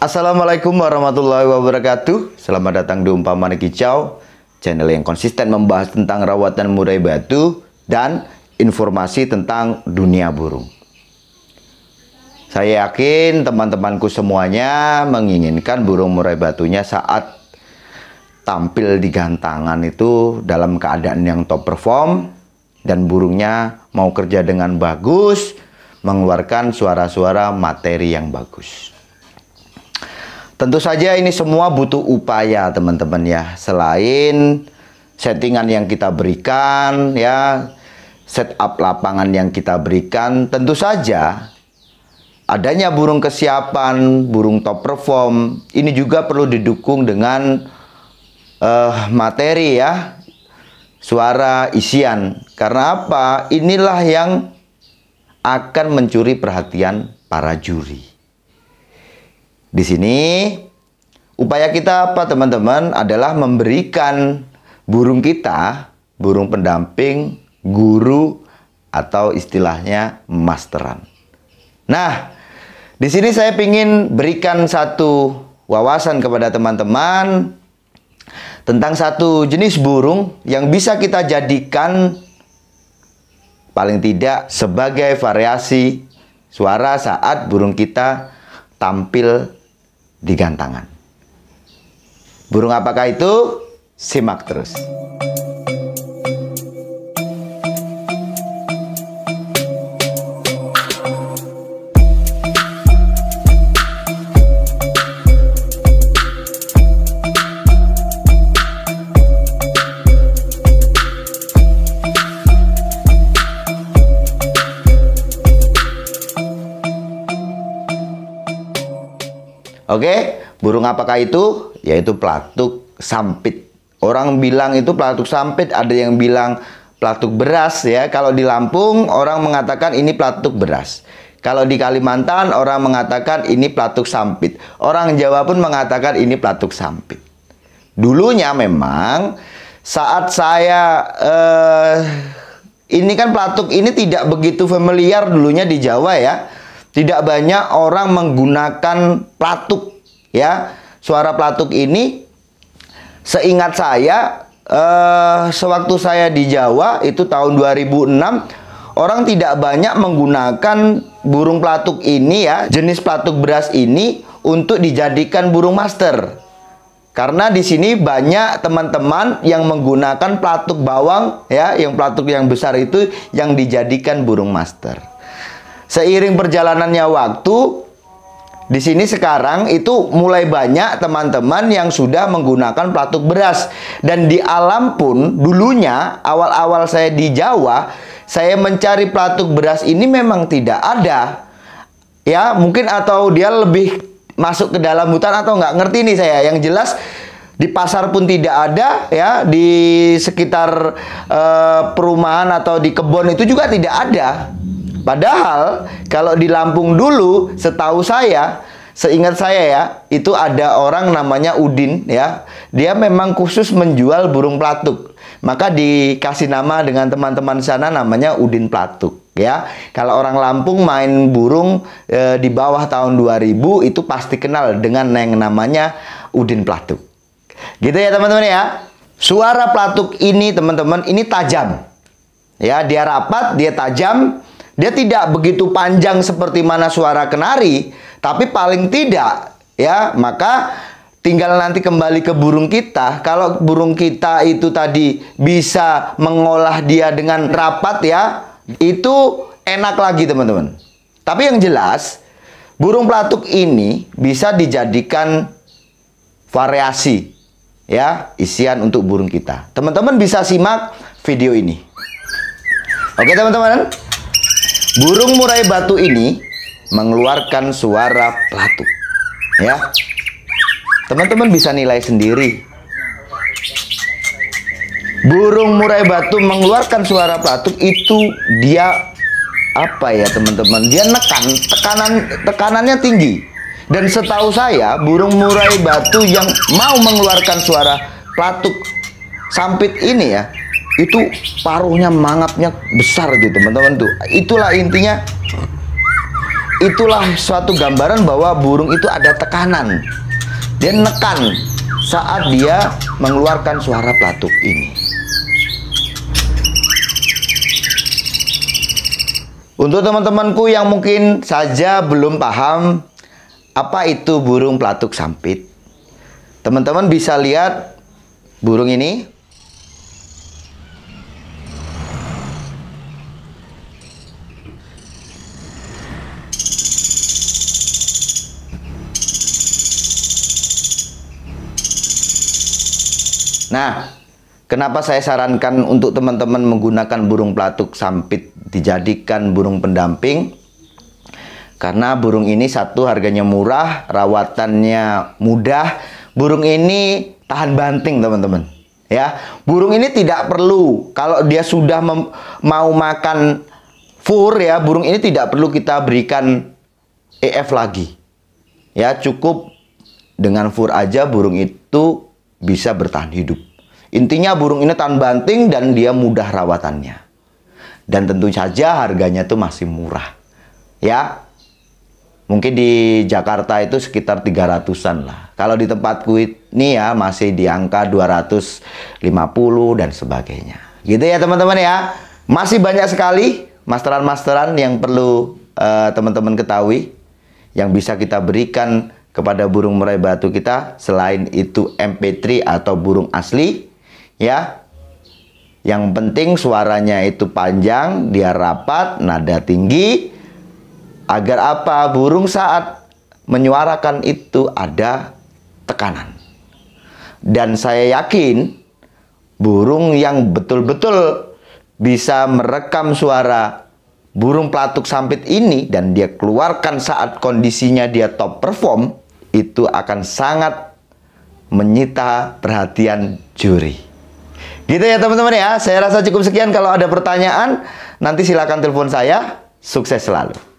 Assalamualaikum warahmatullahi wabarakatuh Selamat datang di Umpamana Kicau Channel yang konsisten membahas tentang rawatan murai batu Dan informasi tentang dunia burung Saya yakin teman-temanku semuanya Menginginkan burung murai batunya saat Tampil di gantangan itu dalam keadaan yang top perform Dan burungnya mau kerja dengan bagus Mengeluarkan suara-suara materi yang bagus Tentu saja ini semua butuh upaya teman-teman ya. Selain settingan yang kita berikan ya, setup lapangan yang kita berikan, tentu saja adanya burung kesiapan, burung top perform ini juga perlu didukung dengan uh, materi ya. Suara isian. Karena apa? Inilah yang akan mencuri perhatian para juri. Di sini upaya kita apa teman-teman adalah memberikan burung kita, burung pendamping, guru atau istilahnya masteran. Nah, di sini saya ingin berikan satu wawasan kepada teman-teman tentang satu jenis burung yang bisa kita jadikan paling tidak sebagai variasi suara saat burung kita tampil Digantangan, Burung apakah itu? Simak terus. Oke, burung apakah itu? Yaitu pelatuk sampit. Orang bilang itu pelatuk sampit, ada yang bilang pelatuk beras ya. Kalau di Lampung orang mengatakan ini pelatuk beras. Kalau di Kalimantan orang mengatakan ini pelatuk sampit. Orang Jawa pun mengatakan ini pelatuk sampit. Dulunya memang saat saya eh, ini kan pelatuk ini tidak begitu familiar dulunya di Jawa ya tidak banyak orang menggunakan platuk, ya. Suara platuk ini seingat saya eh, sewaktu saya di Jawa itu tahun 2006 orang tidak banyak menggunakan burung platuk ini ya, jenis platuk beras ini untuk dijadikan burung master. Karena di sini banyak teman-teman yang menggunakan platuk bawang ya, yang platuk yang besar itu yang dijadikan burung master seiring perjalanannya waktu di sini sekarang itu mulai banyak teman-teman yang sudah menggunakan pelatuk beras dan di alam pun dulunya awal-awal saya di Jawa saya mencari pelatuk beras ini memang tidak ada ya mungkin atau dia lebih masuk ke dalam hutan atau nggak ngerti nih saya yang jelas di pasar pun tidak ada ya di sekitar uh, perumahan atau di kebun itu juga tidak ada Padahal kalau di Lampung dulu setahu saya Seingat saya ya, itu ada orang namanya Udin ya. Dia memang khusus menjual burung pelatuk. Maka dikasih nama dengan teman-teman sana namanya Udin Pelatuk ya. Kalau orang Lampung main burung e, di bawah tahun 2000 itu pasti kenal dengan yang namanya Udin Pelatuk. Gitu ya teman-teman ya. Suara pelatuk ini teman-teman ini tajam. Ya, dia rapat, dia tajam dia tidak begitu panjang seperti mana suara kenari, tapi paling tidak ya, maka tinggal nanti kembali ke burung kita. Kalau burung kita itu tadi bisa mengolah dia dengan rapat ya, itu enak lagi teman-teman. Tapi yang jelas, burung pelatuk ini bisa dijadikan variasi ya isian untuk burung kita. Teman-teman bisa simak video ini. Oke teman-teman. Burung murai batu ini mengeluarkan suara pelatu. Ya. Teman-teman bisa nilai sendiri. Burung murai batu mengeluarkan suara pelatuk itu dia apa ya teman-teman? Dia nekan, tekanan tekanannya tinggi. Dan setahu saya, burung murai batu yang mau mengeluarkan suara pelatuk sampit ini ya, itu paruhnya mangapnya besar gitu teman-teman tuh itulah intinya itulah suatu gambaran bahwa burung itu ada tekanan dan nekan saat dia mengeluarkan suara pelatuk ini Untuk teman-temanku yang mungkin saja belum paham apa itu burung pelatuk sampit, teman-teman bisa lihat burung ini Nah, kenapa saya sarankan untuk teman-teman menggunakan burung pelatuk sampit dijadikan burung pendamping? Karena burung ini satu harganya murah, rawatannya mudah. Burung ini tahan banting, teman-teman. Ya, burung ini tidak perlu kalau dia sudah mau makan fur ya, burung ini tidak perlu kita berikan EF lagi. Ya, cukup dengan fur aja burung itu bisa bertahan hidup. Intinya burung ini tahan banting dan dia mudah rawatannya. Dan tentu saja harganya itu masih murah. Ya, mungkin di Jakarta itu sekitar 300-an lah. Kalau di tempatku ini ya masih di angka 250 dan sebagainya. Gitu ya teman-teman ya. Masih banyak sekali masteran-masteran yang perlu eh, teman-teman uh, ketahui yang bisa kita berikan kepada burung murai batu kita selain itu MP3 atau burung asli ya. Yang penting suaranya itu panjang, dia rapat, nada tinggi agar apa? Burung saat menyuarakan itu ada tekanan. Dan saya yakin burung yang betul-betul bisa merekam suara burung pelatuk sampit ini dan dia keluarkan saat kondisinya dia top perform itu akan sangat menyita perhatian juri. Gitu ya teman-teman ya. Saya rasa cukup sekian. Kalau ada pertanyaan, nanti silakan telepon saya. Sukses selalu.